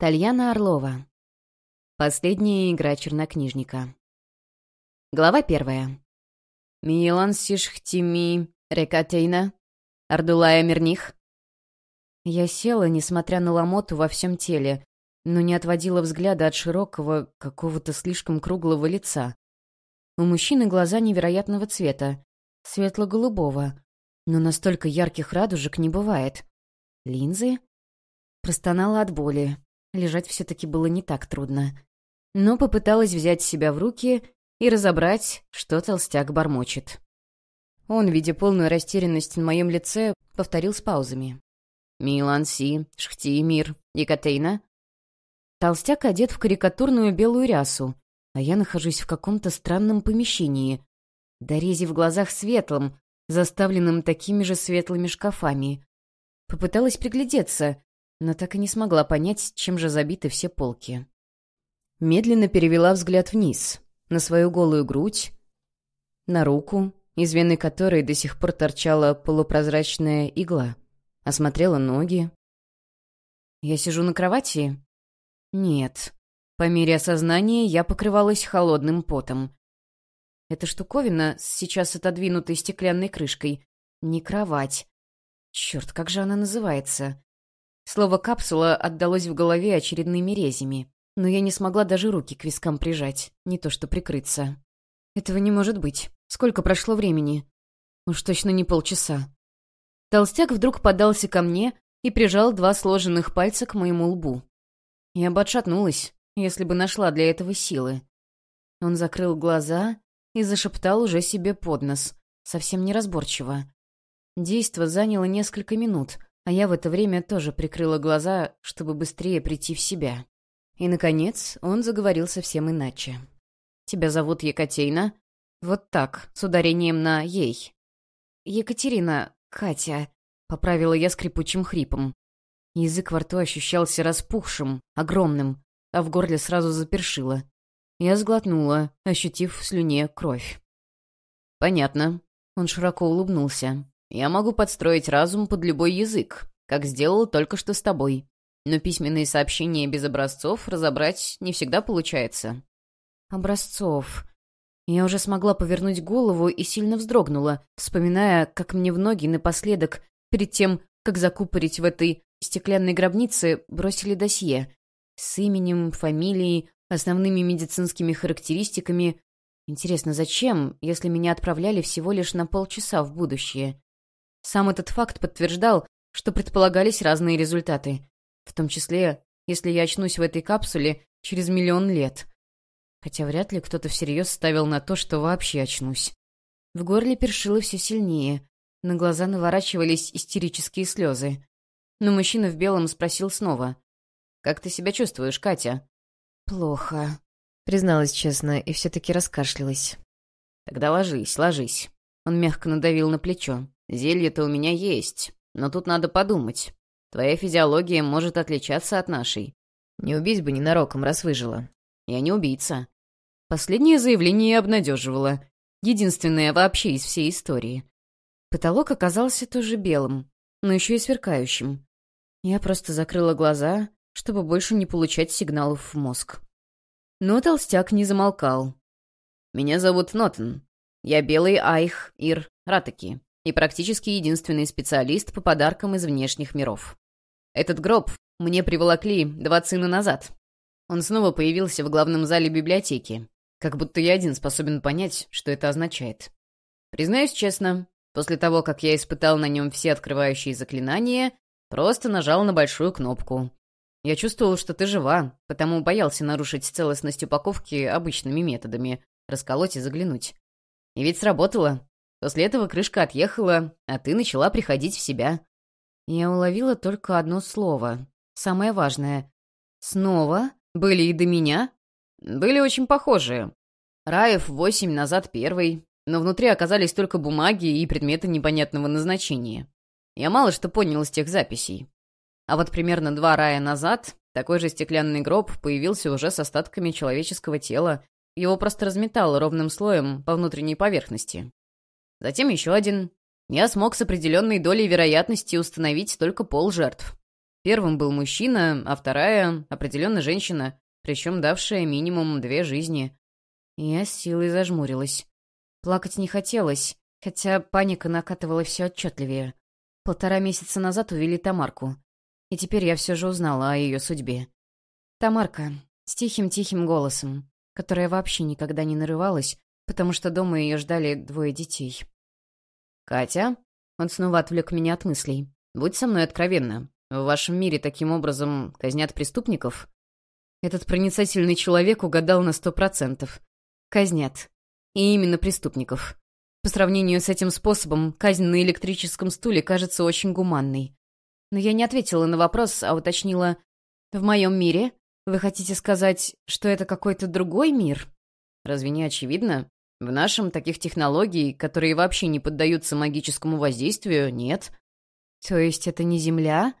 Тальяна Орлова. Последняя игра чернокнижника. Глава первая. «Милан сишхтими рекатейна, ардулая мирних». Я села, несмотря на ломоту во всем теле, но не отводила взгляда от широкого, какого-то слишком круглого лица. У мужчины глаза невероятного цвета, светло-голубого, но настолько ярких радужек не бывает. Линзы? Простонала от боли, Лежать все-таки было не так трудно. Но попыталась взять себя в руки и разобрать, что толстяк бормочет. Он, видя полную растерянность на моем лице, повторил с паузами. «Миланси, Шхти, Мир, Екатейна». Толстяк одет в карикатурную белую рясу, а я нахожусь в каком-то странном помещении, дорези в глазах светлым, заставленным такими же светлыми шкафами. Попыталась приглядеться, но так и не смогла понять, чем же забиты все полки. Медленно перевела взгляд вниз, на свою голую грудь, на руку, из вены которой до сих пор торчала полупрозрачная игла. Осмотрела ноги. «Я сижу на кровати?» «Нет». По мере осознания я покрывалась холодным потом. Эта штуковина с сейчас отодвинутой стеклянной крышкой. Не кровать. Черт, как же она называется? Слово «капсула» отдалось в голове очередными резями, но я не смогла даже руки к вискам прижать, не то что прикрыться. «Этого не может быть. Сколько прошло времени?» «Уж точно не полчаса». Толстяк вдруг подался ко мне и прижал два сложенных пальца к моему лбу. Я бы отшатнулась, если бы нашла для этого силы. Он закрыл глаза и зашептал уже себе под нос, совсем неразборчиво. Действо заняло несколько минут — а я в это время тоже прикрыла глаза, чтобы быстрее прийти в себя. И, наконец, он заговорил совсем иначе. «Тебя зовут Екатерина?» «Вот так, с ударением на «ей». «Екатерина, Катя», — поправила я скрипучим хрипом. Язык во рту ощущался распухшим, огромным, а в горле сразу запершило. Я сглотнула, ощутив в слюне кровь. «Понятно». Он широко улыбнулся. Я могу подстроить разум под любой язык, как сделал только что с тобой. Но письменные сообщения без образцов разобрать не всегда получается. Образцов. Я уже смогла повернуть голову и сильно вздрогнула, вспоминая, как мне в ноги напоследок, перед тем, как закупорить в этой стеклянной гробнице, бросили досье. С именем, фамилией, основными медицинскими характеристиками. Интересно, зачем, если меня отправляли всего лишь на полчаса в будущее? Сам этот факт подтверждал, что предполагались разные результаты, в том числе, если я очнусь в этой капсуле через миллион лет. Хотя вряд ли кто-то всерьез ставил на то, что вообще очнусь. В горле першило все сильнее, на глаза наворачивались истерические слезы. Но мужчина в белом спросил снова. «Как ты себя чувствуешь, Катя?» «Плохо», — призналась честно и все-таки раскашлялась. «Тогда ложись, ложись». Он мягко надавил на плечо. Зелье-то у меня есть, но тут надо подумать. Твоя физиология может отличаться от нашей. Не убить бы ненароком, раз выжила. Я не убийца. Последнее заявление обнадеживало. Единственное вообще из всей истории. Потолок оказался тоже белым, но еще и сверкающим. Я просто закрыла глаза, чтобы больше не получать сигналов в мозг. Но толстяк не замолкал. «Меня зовут Нотон. Я белый Айх Ир Ратаки и практически единственный специалист по подаркам из внешних миров. Этот гроб мне приволокли два цина назад. Он снова появился в главном зале библиотеки, как будто я один способен понять, что это означает. Признаюсь честно, после того, как я испытал на нем все открывающие заклинания, просто нажал на большую кнопку. Я чувствовал, что ты жива, потому боялся нарушить целостность упаковки обычными методами, расколоть и заглянуть. И ведь сработало. После этого крышка отъехала, а ты начала приходить в себя. Я уловила только одно слово. Самое важное. Снова? Были и до меня? Были очень похожие. Раев восемь назад первый, но внутри оказались только бумаги и предметы непонятного назначения. Я мало что понял из тех записей. А вот примерно два рая назад такой же стеклянный гроб появился уже с остатками человеческого тела. Его просто разметало ровным слоем по внутренней поверхности. Затем еще один. Я смог с определенной долей вероятности установить только пол жертв. Первым был мужчина, а вторая — определенно женщина, причем давшая минимум две жизни. Я с силой зажмурилась. Плакать не хотелось, хотя паника накатывала все отчетливее. Полтора месяца назад увели Тамарку. И теперь я все же узнала о ее судьбе. Тамарка с тихим-тихим голосом, которая вообще никогда не нарывалась, потому что дома ее ждали двое детей. «Катя?» Он снова отвлек меня от мыслей. «Будь со мной откровенна. В вашем мире таким образом казнят преступников?» Этот проницательный человек угадал на сто процентов. Казнят. И именно преступников. По сравнению с этим способом, казнь на электрическом стуле кажется очень гуманной. Но я не ответила на вопрос, а уточнила. «В моем мире? Вы хотите сказать, что это какой-то другой мир?» «Разве не очевидно? В нашем таких технологий, которые вообще не поддаются магическому воздействию, нет. То есть это не Земля?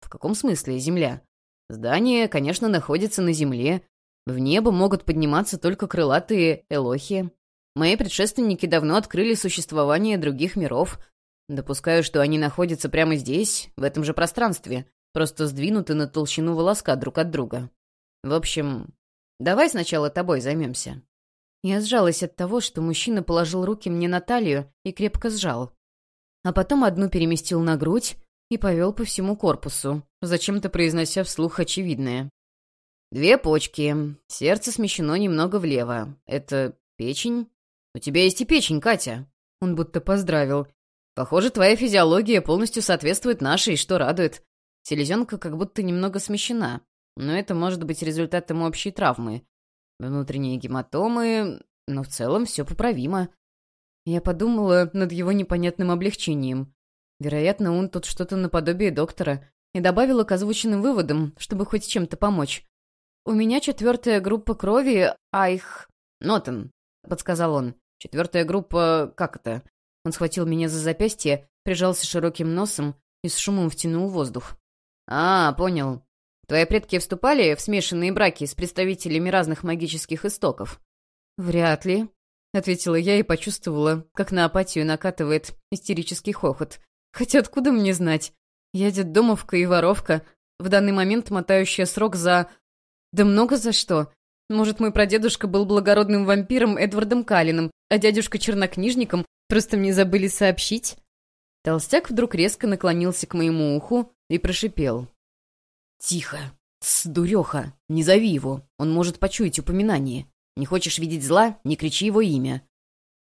В каком смысле Земля? Здание, конечно, находится на Земле. В небо могут подниматься только крылатые элохи. Мои предшественники давно открыли существование других миров. Допускаю, что они находятся прямо здесь, в этом же пространстве, просто сдвинуты на толщину волоска друг от друга. В общем, давай сначала тобой займемся. Я сжалась от того, что мужчина положил руки мне на талию и крепко сжал. А потом одну переместил на грудь и повел по всему корпусу, зачем-то произнося вслух очевидное. «Две почки. Сердце смещено немного влево. Это печень?» «У тебя есть и печень, Катя!» Он будто поздравил. «Похоже, твоя физиология полностью соответствует нашей, что радует. Селезенка как будто немного смещена, но это может быть результатом общей травмы. Внутренние гематомы... Но в целом все поправимо. Я подумала над его непонятным облегчением. Вероятно, он тут что-то наподобие доктора. И добавила к озвученным выводам, чтобы хоть чем-то помочь. «У меня четвертая группа крови, айх...» «Нотен», — подсказал он. «Четвертая группа... как это?» Он схватил меня за запястье, прижался широким носом и с шумом втянул воздух. «А, понял. Твои предки вступали в смешанные браки с представителями разных магических истоков?» «Вряд ли», — ответила я и почувствовала, как на апатию накатывает истерический хохот. «Хотя откуда мне знать? Я домовка и воровка, в данный момент мотающая срок за... Да много за что. Может, мой прадедушка был благородным вампиром Эдвардом Калином, а дядюшка чернокнижником, просто мне забыли сообщить?» Толстяк вдруг резко наклонился к моему уху и прошипел. «Тихо! С, дуреха! Не зови его! Он может почуять упоминание! Не хочешь видеть зла? Не кричи его имя!»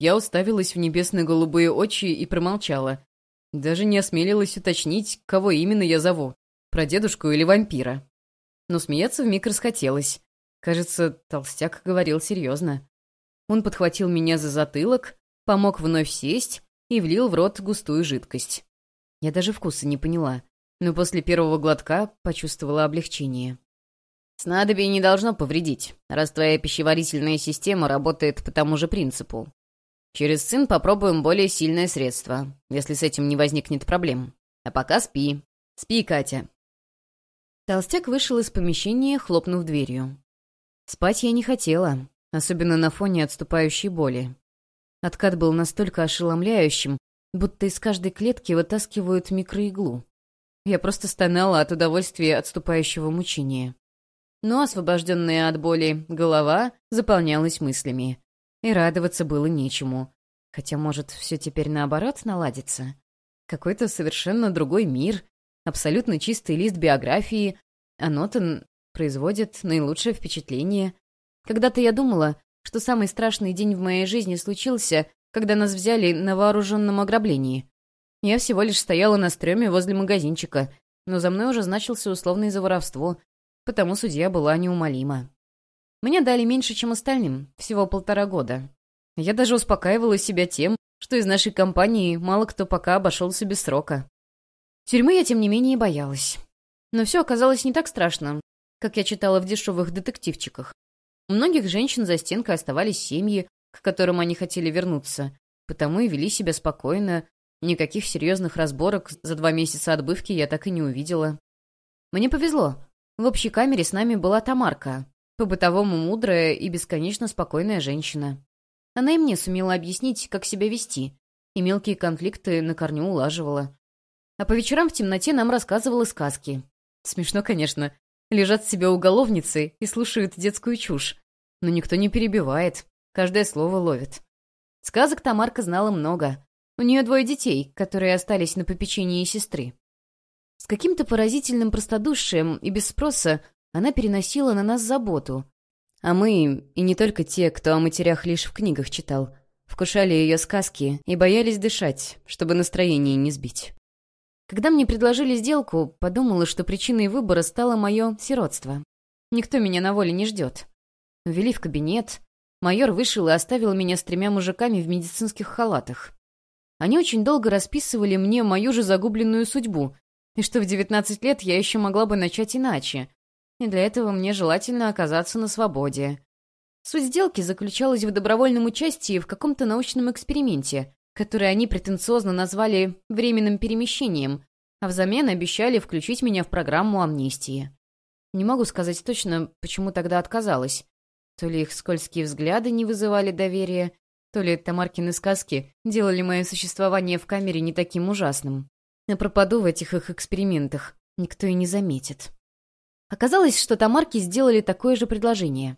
Я уставилась в небесные голубые очи и промолчала. Даже не осмелилась уточнить, кого именно я зову — прадедушку или вампира. Но смеяться вмиг расхотелось. Кажется, толстяк говорил серьезно. Он подхватил меня за затылок, помог вновь сесть и влил в рот густую жидкость. Я даже вкуса не поняла но после первого глотка почувствовала облегчение. Снадобье не должно повредить, раз твоя пищеварительная система работает по тому же принципу. Через цин попробуем более сильное средство, если с этим не возникнет проблем. А пока спи. Спи, Катя. Толстяк вышел из помещения, хлопнув дверью. Спать я не хотела, особенно на фоне отступающей боли. Откат был настолько ошеломляющим, будто из каждой клетки вытаскивают микроиглу. Я просто стонала от удовольствия отступающего мучения. Но освобожденная от боли голова заполнялась мыслями. И радоваться было нечему. Хотя, может, все теперь наоборот наладится? Какой-то совершенно другой мир, абсолютно чистый лист биографии, а Нотон производит наилучшее впечатление. Когда-то я думала, что самый страшный день в моей жизни случился, когда нас взяли на вооруженном ограблении. Я всего лишь стояла на стреме возле магазинчика, но за мной уже значился условный за воровство, потому судья была неумолима. Мне дали меньше, чем остальным, всего полтора года. Я даже успокаивала себя тем, что из нашей компании мало кто пока обошелся без срока. Тюрьмы я, тем не менее, боялась. Но все оказалось не так страшно, как я читала в дешевых детективчиках. У многих женщин за стенкой оставались семьи, к которым они хотели вернуться, потому и вели себя спокойно, Никаких серьезных разборок за два месяца отбывки я так и не увидела. Мне повезло. В общей камере с нами была Тамарка, по-бытовому мудрая и бесконечно спокойная женщина. Она и мне сумела объяснить, как себя вести, и мелкие конфликты на корню улаживала. А по вечерам в темноте нам рассказывала сказки. Смешно, конечно. Лежат себе уголовницы и слушают детскую чушь. Но никто не перебивает, каждое слово ловит. Сказок Тамарка знала много, у нее двое детей, которые остались на попечении сестры. С каким-то поразительным простодушием и без спроса она переносила на нас заботу. А мы, и не только те, кто о матерях лишь в книгах читал, вкушали ее сказки и боялись дышать, чтобы настроение не сбить. Когда мне предложили сделку, подумала, что причиной выбора стало мое сиротство. Никто меня на воле не ждет. Ввели в кабинет. Майор вышел и оставил меня с тремя мужиками в медицинских халатах. Они очень долго расписывали мне мою же загубленную судьбу, и что в 19 лет я еще могла бы начать иначе. И для этого мне желательно оказаться на свободе. Суть сделки заключалась в добровольном участии в каком-то научном эксперименте, который они претенциозно назвали «временным перемещением», а взамен обещали включить меня в программу амнистии. Не могу сказать точно, почему тогда отказалась. То ли их скользкие взгляды не вызывали доверия, то ли Тамаркины сказки делали мое существование в камере не таким ужасным. Я а пропаду в этих их экспериментах. Никто и не заметит. Оказалось, что Тамарки сделали такое же предложение.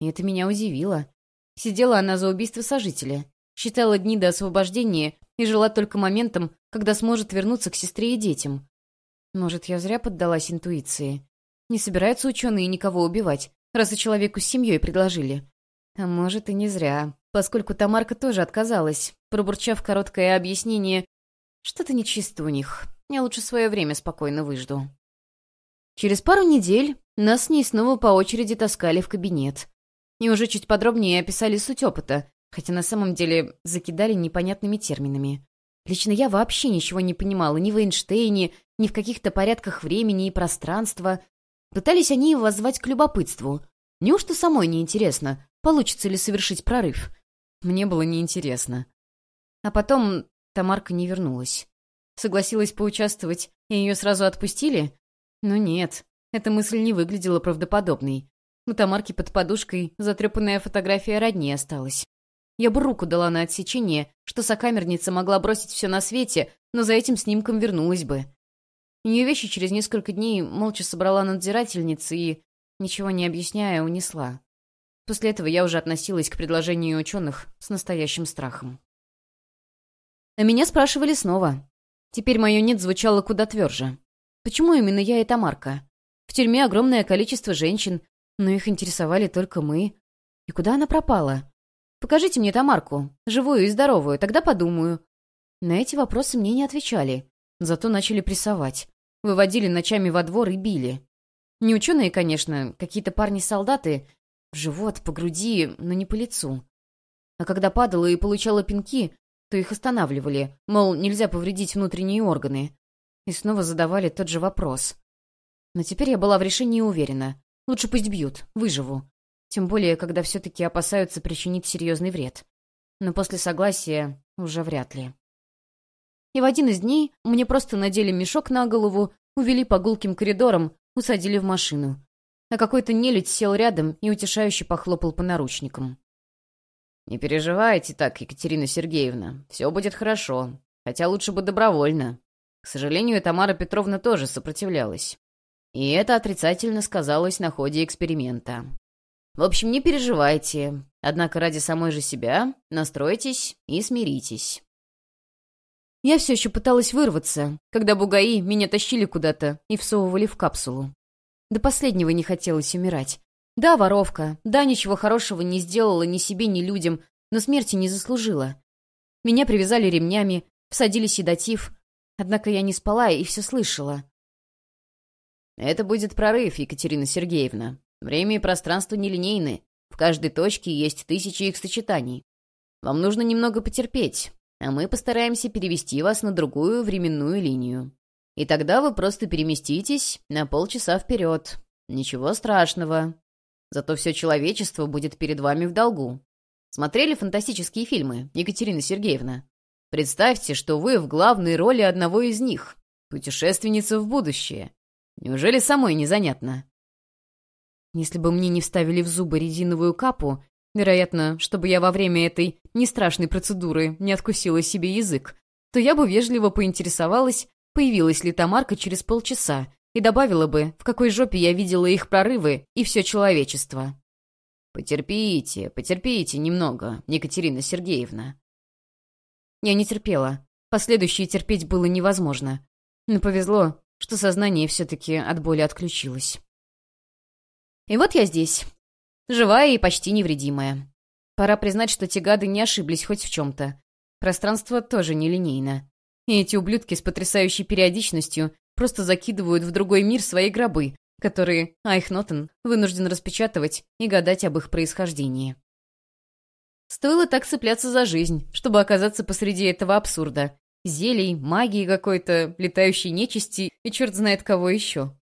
И это меня удивило. Сидела она за убийство сожителя. Считала дни до освобождения и жила только моментом, когда сможет вернуться к сестре и детям. Может, я зря поддалась интуиции. Не собираются ученые никого убивать, раз и человеку с семьей предложили. А может, и не зря поскольку Тамарка тоже отказалась, пробурчав короткое объяснение «Что-то нечисто у них, я лучше свое время спокойно выжду». Через пару недель нас с ней снова по очереди таскали в кабинет. И уже чуть подробнее описали суть опыта, хотя на самом деле закидали непонятными терминами. Лично я вообще ничего не понимала ни в Эйнштейне, ни в каких-то порядках времени и пространства. Пытались они его воззвать к любопытству. Неужто самой неинтересно, получится ли совершить прорыв? Мне было неинтересно. А потом Тамарка не вернулась. Согласилась поучаствовать, и ее сразу отпустили? Но ну нет, эта мысль не выглядела правдоподобной. У Тамарки под подушкой затрепанная фотография родни осталась. Я бы руку дала на отсечение, что сокамерница могла бросить все на свете, но за этим снимком вернулась бы. Ее вещи через несколько дней молча собрала надзирательница и, ничего не объясняя, унесла. После этого я уже относилась к предложению ученых с настоящим страхом. На меня спрашивали снова. Теперь мое «нет» звучало куда тверже. Почему именно я и Тамарка? В тюрьме огромное количество женщин, но их интересовали только мы. И куда она пропала? Покажите мне Тамарку, живую и здоровую, тогда подумаю. На эти вопросы мне не отвечали, зато начали прессовать. Выводили ночами во двор и били. Не ученые, конечно, какие-то парни-солдаты, в живот, по груди, но не по лицу. А когда падала и получала пинки, то их останавливали, мол, нельзя повредить внутренние органы. И снова задавали тот же вопрос. Но теперь я была в решении уверена. Лучше пусть бьют, выживу. Тем более, когда все-таки опасаются причинить серьезный вред. Но после согласия уже вряд ли. И в один из дней мне просто надели мешок на голову, увели по гулким коридорам, усадили в машину а какой-то нелюдь сел рядом и утешающе похлопал по наручникам. «Не переживайте так, Екатерина Сергеевна. Все будет хорошо. Хотя лучше бы добровольно». К сожалению, Тамара Петровна тоже сопротивлялась. И это отрицательно сказалось на ходе эксперимента. В общем, не переживайте. Однако ради самой же себя настройтесь и смиритесь. Я все еще пыталась вырваться, когда бугаи меня тащили куда-то и всовывали в капсулу. До последнего не хотелось умирать. Да, воровка, да, ничего хорошего не сделала ни себе, ни людям, но смерти не заслужила. Меня привязали ремнями, всадили седатив, однако я не спала и все слышала. Это будет прорыв, Екатерина Сергеевна. Время и пространство нелинейны. В каждой точке есть тысячи их сочетаний. Вам нужно немного потерпеть, а мы постараемся перевести вас на другую временную линию. И тогда вы просто переместитесь на полчаса вперед. Ничего страшного. Зато все человечество будет перед вами в долгу. Смотрели фантастические фильмы, Екатерина Сергеевна? Представьте, что вы в главной роли одного из них. Путешественница в будущее. Неужели самой незанятно? Если бы мне не вставили в зубы резиновую капу, вероятно, чтобы я во время этой нестрашной процедуры не откусила себе язык, то я бы вежливо поинтересовалась, появилась ли Тамарка через полчаса, и добавила бы, в какой жопе я видела их прорывы и все человечество. «Потерпите, потерпите немного, Екатерина Сергеевна». Я не терпела. последующее терпеть было невозможно. Но повезло, что сознание все-таки от боли отключилось. И вот я здесь. Живая и почти невредимая. Пора признать, что те гады не ошиблись хоть в чем-то. Пространство тоже нелинейно. И эти ублюдки с потрясающей периодичностью просто закидывают в другой мир свои гробы, которые Айхнотен вынужден распечатывать и гадать об их происхождении. Стоило так цепляться за жизнь, чтобы оказаться посреди этого абсурда. Зелий, магии какой-то, летающей нечисти и черт знает кого еще.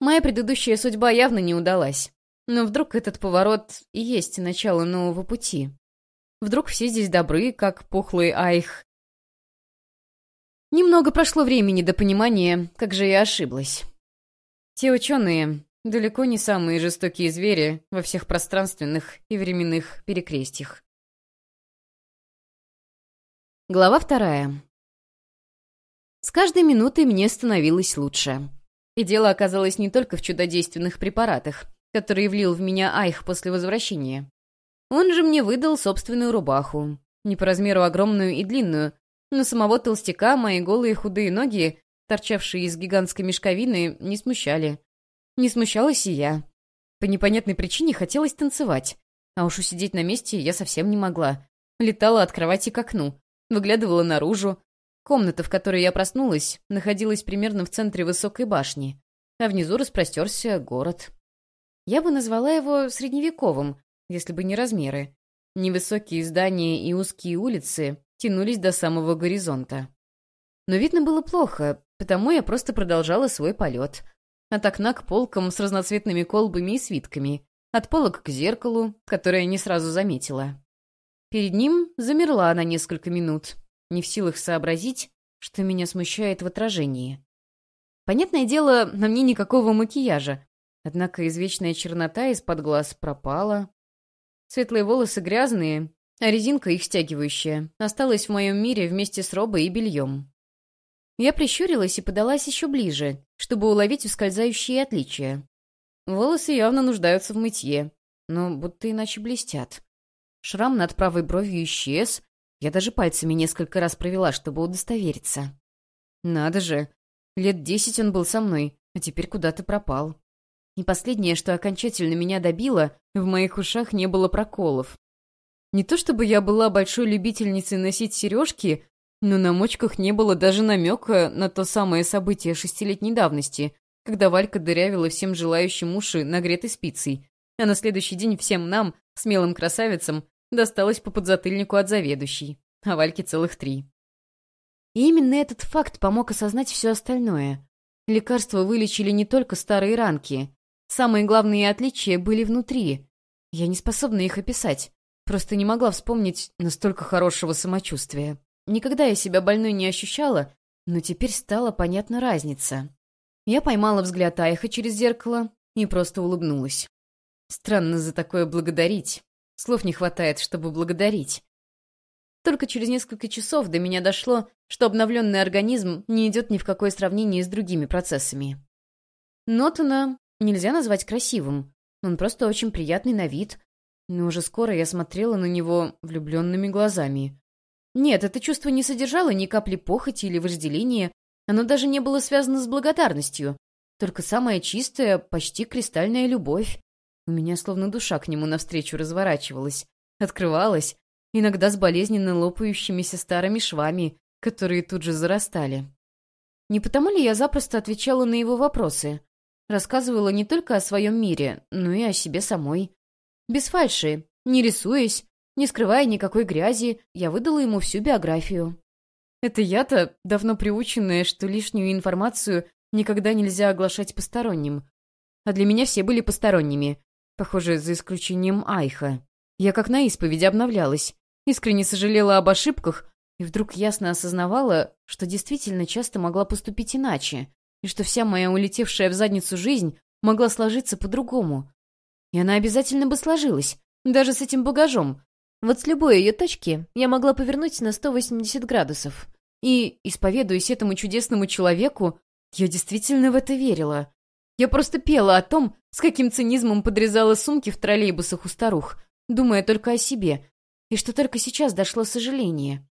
Моя предыдущая судьба явно не удалась. Но вдруг этот поворот и есть начало нового пути. Вдруг все здесь добры, как пухлый Айх, Немного прошло времени до понимания, как же я ошиблась. Те ученые далеко не самые жестокие звери во всех пространственных и временных перекрестьях. Глава вторая. С каждой минутой мне становилось лучше. И дело оказалось не только в чудодейственных препаратах, которые влил в меня Айх после возвращения. Он же мне выдал собственную рубаху, не по размеру огромную и длинную, но самого толстяка мои голые худые ноги, торчавшие из гигантской мешковины, не смущали. Не смущалась и я. По непонятной причине хотелось танцевать. А уж усидеть на месте я совсем не могла. Летала от кровати к окну, выглядывала наружу. Комната, в которой я проснулась, находилась примерно в центре высокой башни, а внизу распростерся город. Я бы назвала его средневековым, если бы не размеры. Невысокие здания и узкие улицы тянулись до самого горизонта. Но видно было плохо, потому я просто продолжала свой полет. От окна к полкам с разноцветными колбами и свитками, от полок к зеркалу, которое не сразу заметила. Перед ним замерла на несколько минут, не в силах сообразить, что меня смущает в отражении. Понятное дело, на мне никакого макияжа, однако извечная чернота из-под глаз пропала. Светлые волосы грязные, а резинка их стягивающая осталась в моем мире вместе с робой и бельем. Я прищурилась и подалась еще ближе, чтобы уловить ускользающие отличия. Волосы явно нуждаются в мытье, но будто иначе блестят. Шрам над правой бровью исчез, я даже пальцами несколько раз провела, чтобы удостовериться. Надо же, лет десять он был со мной, а теперь куда-то пропал. И последнее, что окончательно меня добило, в моих ушах не было проколов. Не то чтобы я была большой любительницей носить сережки, но на мочках не было даже намека на то самое событие шестилетней давности, когда Валька дырявила всем желающим уши нагретой спицей, а на следующий день всем нам, смелым красавицам, досталось по подзатыльнику от заведующей, а Вальке целых три. И именно этот факт помог осознать все остальное. Лекарства вылечили не только старые ранки. Самые главные отличия были внутри. Я не способна их описать. Просто не могла вспомнить настолько хорошего самочувствия. Никогда я себя больной не ощущала, но теперь стала понятна разница. Я поймала взгляд Айха через зеркало и просто улыбнулась. Странно за такое благодарить. Слов не хватает, чтобы благодарить. Только через несколько часов до меня дошло, что обновленный организм не идет ни в какое сравнение с другими процессами. Нотона нельзя назвать красивым. Он просто очень приятный на вид, но уже скоро я смотрела на него влюбленными глазами. Нет, это чувство не содержало ни капли похоти или вожделения, оно даже не было связано с благодарностью. Только самая чистая, почти кристальная любовь. У меня словно душа к нему навстречу разворачивалась, открывалась, иногда с болезненно лопающимися старыми швами, которые тут же зарастали. Не потому ли я запросто отвечала на его вопросы? Рассказывала не только о своем мире, но и о себе самой. Без фальши, не рисуясь, не скрывая никакой грязи, я выдала ему всю биографию. Это я-то, давно приученная, что лишнюю информацию никогда нельзя оглашать посторонним. А для меня все были посторонними. Похоже, за исключением Айха. Я как на исповеди обновлялась. Искренне сожалела об ошибках, и вдруг ясно осознавала, что действительно часто могла поступить иначе, и что вся моя улетевшая в задницу жизнь могла сложиться по-другому. И она обязательно бы сложилась, даже с этим багажом. Вот с любой ее точки я могла повернуть на 180 градусов. И, исповедуясь этому чудесному человеку, я действительно в это верила. Я просто пела о том, с каким цинизмом подрезала сумки в троллейбусах у старух, думая только о себе, и что только сейчас дошло сожаление.